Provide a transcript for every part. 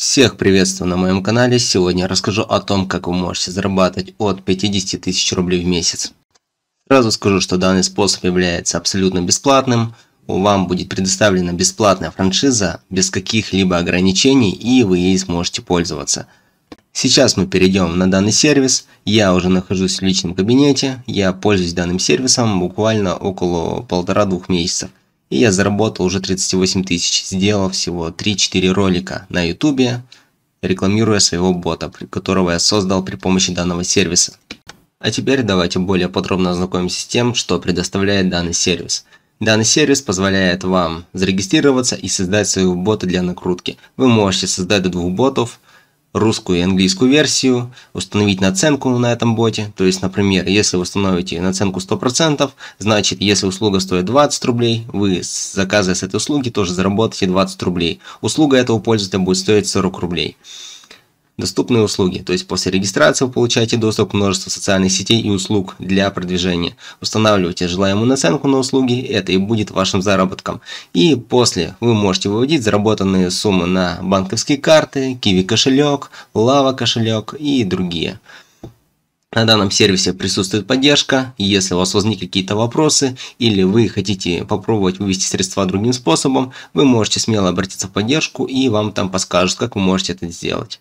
Всех приветствую на моем канале. Сегодня я расскажу о том, как вы можете зарабатывать от 50 тысяч рублей в месяц. Сразу скажу, что данный способ является абсолютно бесплатным. Вам будет предоставлена бесплатная франшиза без каких-либо ограничений и вы ей сможете пользоваться. Сейчас мы перейдем на данный сервис. Я уже нахожусь в личном кабинете. Я пользуюсь данным сервисом буквально около полтора-двух месяцев. И я заработал уже 38 тысяч, сделав всего 3-4 ролика на ютубе, рекламируя своего бота, которого я создал при помощи данного сервиса. А теперь давайте более подробно ознакомимся с тем, что предоставляет данный сервис. Данный сервис позволяет вам зарегистрироваться и создать своего бота для накрутки. Вы можете создать до двух ботов – русскую и английскую версию, установить наценку на этом боте. То есть, например, если вы установите наценку 100%, значит, если услуга стоит 20 рублей, вы, заказывая с этой услуги, тоже заработаете 20 рублей. Услуга этого пользователя будет стоить 40 рублей. Доступные услуги, то есть после регистрации вы получаете доступ к множеству социальных сетей и услуг для продвижения. Устанавливайте желаемую наценку на услуги, это и будет вашим заработком. И после вы можете выводить заработанные суммы на банковские карты, Kiwi кошелек, Lava кошелек и другие. На данном сервисе присутствует поддержка. Если у вас возникли какие-то вопросы или вы хотите попробовать вывести средства другим способом, вы можете смело обратиться в поддержку и вам там подскажут, как вы можете это сделать.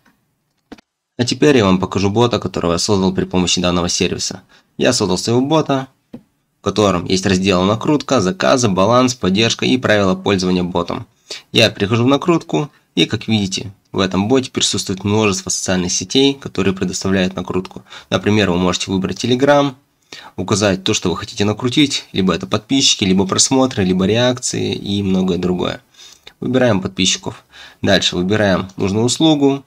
А теперь я вам покажу бота, которого я создал при помощи данного сервиса. Я создал своего бота, в котором есть раздел накрутка, заказы, баланс, поддержка и правила пользования ботом. Я прихожу в накрутку и, как видите, в этом боте присутствует множество социальных сетей, которые предоставляют накрутку. Например, вы можете выбрать Telegram, указать то, что вы хотите накрутить, либо это подписчики, либо просмотры, либо реакции и многое другое. Выбираем подписчиков. Дальше выбираем нужную услугу,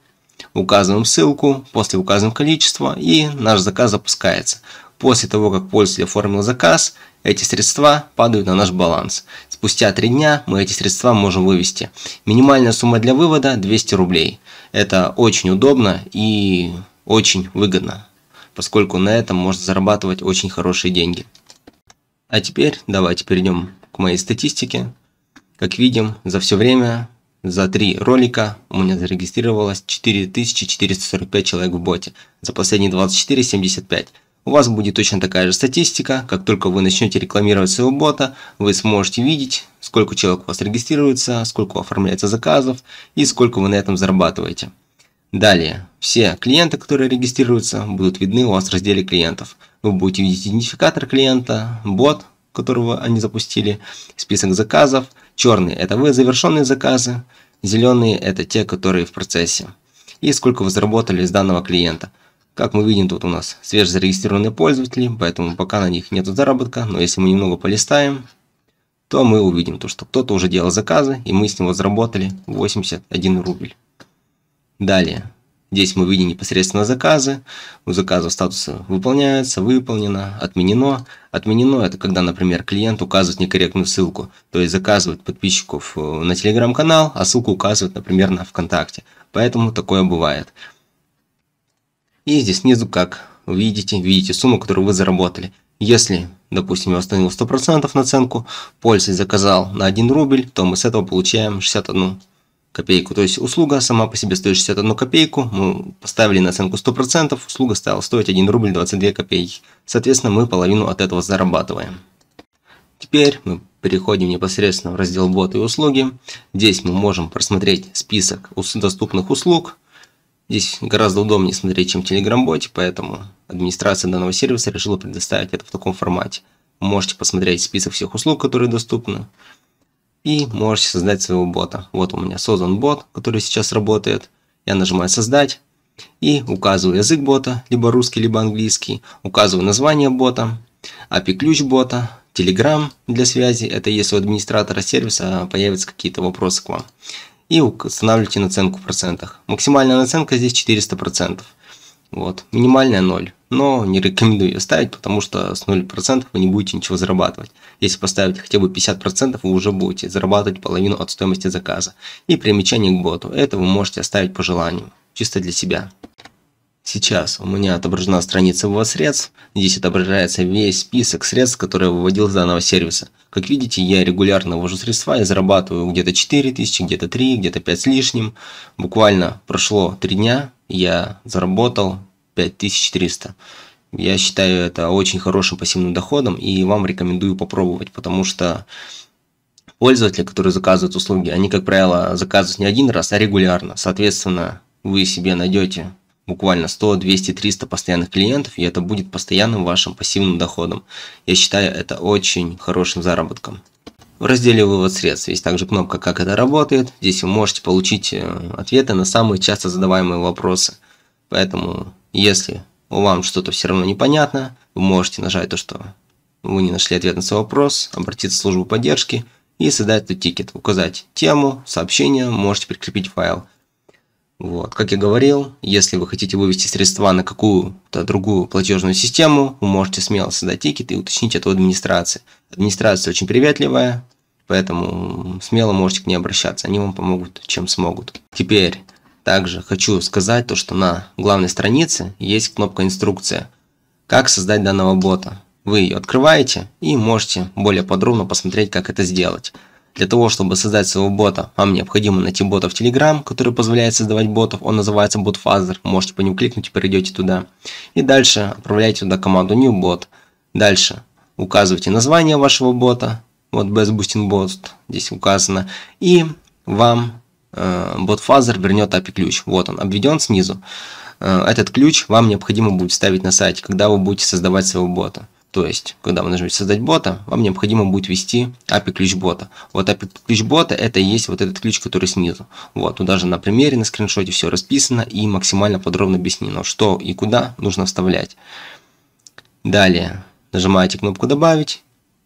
Указываем ссылку, после указываем количество и наш заказ запускается. После того, как пользователь оформил заказ, эти средства падают на наш баланс. Спустя 3 дня мы эти средства можем вывести. Минимальная сумма для вывода 200 рублей. Это очень удобно и очень выгодно, поскольку на этом можно зарабатывать очень хорошие деньги. А теперь давайте перейдем к моей статистике. Как видим, за все время за три ролика у меня зарегистрировалось 4445 человек в боте. За последние 24 – 75. У вас будет точно такая же статистика. Как только вы начнете рекламировать своего бота, вы сможете видеть, сколько человек у вас регистрируется, сколько оформляется заказов и сколько вы на этом зарабатываете. Далее, все клиенты, которые регистрируются, будут видны у вас в разделе клиентов. Вы будете видеть идентификатор клиента, бот, которого они запустили, список заказов. Черные – это вы завершенные заказы, зеленые – это те, которые в процессе. И сколько вы заработали с данного клиента. Как мы видим, тут у нас свежезарегистрированные пользователи, поэтому пока на них нет заработка, но если мы немного полистаем, то мы увидим то, что кто-то уже делал заказы, и мы с него заработали 81 рубль. Далее. Здесь мы видим непосредственно заказы. У заказа статуса выполняется, выполнено, отменено. Отменено – это когда, например, клиент указывает некорректную ссылку, то есть заказывает подписчиков э, на телеграм-канал, а ссылку указывает, например, на ВКонтакте. Поэтому такое бывает. И здесь снизу, как видите, видите сумму, которую вы заработали. Если, допустим, я установил 100% наценку, пользователь заказал на 1 рубль, то мы с этого получаем 61 копейку. То есть услуга сама по себе стоит 61 копейку, мы поставили наценку 100%, услуга стала стоить 1 рубль 22 копейки. Соответственно, мы половину от этого зарабатываем. Теперь мы переходим непосредственно в раздел «Боты и услуги». Здесь мы можем просмотреть список доступных услуг. Здесь гораздо удобнее смотреть, чем в Telegram-боте, поэтому администрация данного сервиса решила предоставить это в таком формате. можете посмотреть список всех услуг, которые доступны и можете создать своего бота. Вот у меня создан бот, который сейчас работает. Я нажимаю «Создать» и указываю язык бота, либо русский, либо английский. Указываю название бота, API-ключ бота, Telegram для связи. Это если у администратора сервиса появятся какие-то вопросы к вам. И устанавливайте наценку в процентах. Максимальная наценка здесь 400%. Вот. Минимальная 0. Но не рекомендую ее ставить, потому что с 0% вы не будете ничего зарабатывать. Если поставить хотя бы 50%, вы уже будете зарабатывать половину от стоимости заказа. И примечание к боту. Это вы можете оставить по желанию. Чисто для себя. Сейчас у меня отображена страница ввода средств. Здесь отображается весь список средств, которые я выводил с данного сервиса. Как видите, я регулярно ввожу средства и зарабатываю где-то 4000, где-то 3, где-то 5 с лишним. Буквально прошло 3 дня, я заработал 5300. Я считаю это очень хорошим пассивным доходом и вам рекомендую попробовать, потому что пользователи, которые заказывают услуги, они, как правило, заказывают не один раз, а регулярно. Соответственно, вы себе найдете буквально 100, 200, 300 постоянных клиентов, и это будет постоянным вашим пассивным доходом. Я считаю это очень хорошим заработком. В разделе «Вывод средств» есть также кнопка «Как это работает». Здесь вы можете получить э, ответы на самые часто задаваемые вопросы. Поэтому, если вам что-то все равно непонятно, вы можете нажать то, что вы не нашли ответ на свой вопрос, обратиться в службу поддержки и создать этот тикет, указать тему, сообщение, можете прикрепить файл. Вот. Как я говорил, если вы хотите вывести средства на какую-то другую платежную систему, вы можете смело создать тикет и уточнить это у администрации. Администрация очень приветливая, поэтому смело можете к ней обращаться, они вам помогут, чем смогут. Теперь также хочу сказать то, что на главной странице есть кнопка «Инструкция», как создать данного бота. Вы ее открываете и можете более подробно посмотреть, как это сделать. Для того, чтобы создать своего бота, вам необходимо найти бота в Telegram, который позволяет создавать ботов, он называется BotFather, можете по нему кликнуть и перейдете туда. И дальше отправляйте туда команду NewBot. Дальше указывайте название вашего бота, вот Best Boosting Bot здесь указано, и вам э, BotFather вернет API ключ, вот он, обведен снизу. Э, этот ключ вам необходимо будет вставить на сайте, когда вы будете создавать своего бота. То есть, когда вы нажмете создать бота, вам необходимо будет ввести API ключ бота. Вот API ключ бота это и есть вот этот ключ, который снизу. Вот, тут ну, даже на примере, на скриншоте все расписано и максимально подробно объяснено, что и куда нужно вставлять. Далее, нажимаете кнопку добавить.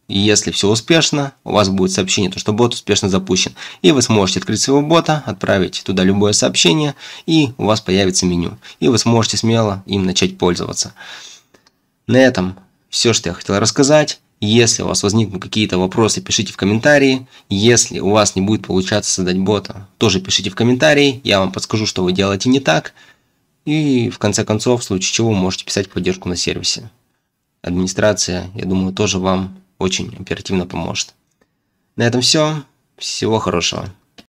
И если все успешно, у вас будет сообщение, что бот успешно запущен. И вы сможете открыть своего бота, отправить туда любое сообщение, и у вас появится меню. И вы сможете смело им начать пользоваться. На этом все, что я хотел рассказать. Если у вас возникнут какие-то вопросы, пишите в комментарии. Если у вас не будет получаться создать бота, тоже пишите в комментарии. Я вам подскажу, что вы делаете не так. И в конце концов, в случае чего, можете писать поддержку на сервисе. Администрация, я думаю, тоже вам очень оперативно поможет. На этом все. Всего хорошего.